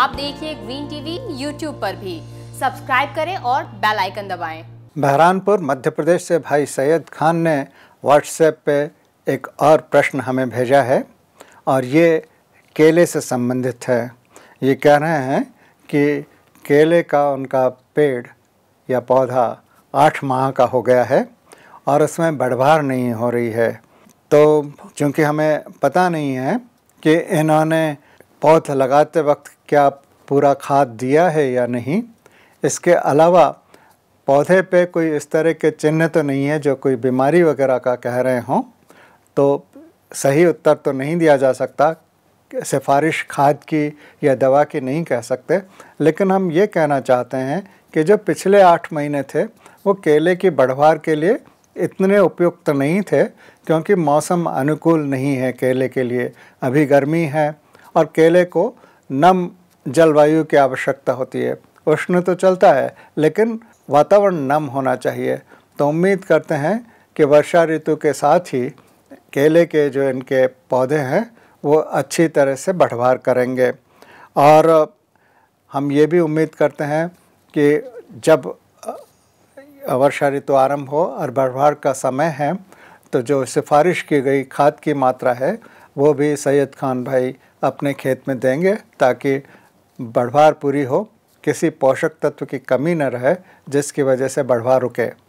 आप देखिए green TV YouTube पर भी सब्सक्राइब करें और बेल आइकन दबाएं। बहरानपुर मध्य प्रदेश से भाई सैयद खान ने व्हाट्सएप पे एक और प्रश्न हमें भेजा है और ये केले से संबंधित है ये कह रहे हैं कि केले का उनका पेड़ या पौधा आठ माह का हो गया है और उसमें बढ़भार नहीं हो रही है तो चूंकि हमें पता नहीं है कि इन्होंने पौध लगाते वक्त क्या पूरा खाद दिया है या नहीं इसके अलावा पौधे पे कोई इस तरह के चिन्ह तो नहीं है जो कोई बीमारी वगैरह का कह रहे हों तो सही उत्तर तो नहीं दिया जा सकता सिफारिश खाद की या दवा की नहीं कह सकते लेकिन हम ये कहना चाहते हैं कि जो पिछले आठ महीने थे वो केले की बढ़वार के लिए इतने उपयुक्त नहीं थे क्योंकि मौसम अनुकूल नहीं है केले के लिए अभी गर्मी है और केले को नम जलवायु की आवश्यकता होती है उष्ण तो चलता है लेकिन वातावरण नम होना चाहिए तो उम्मीद करते हैं कि वर्षा ऋतु के साथ ही केले के जो इनके पौधे हैं वो अच्छी तरह से बढ़वार करेंगे और हम ये भी उम्मीद करते हैं कि जब वर्षा ऋतु आरंभ हो और बढ़वार का समय है तो जो सिफारिश की गई खाद की मात्रा है वो भी सैयद खान भाई अपने खेत में देंगे ताकि बढ़वार पूरी हो किसी पोषक तत्व की कमी न रहे जिसकी वजह से बढ़वा रुके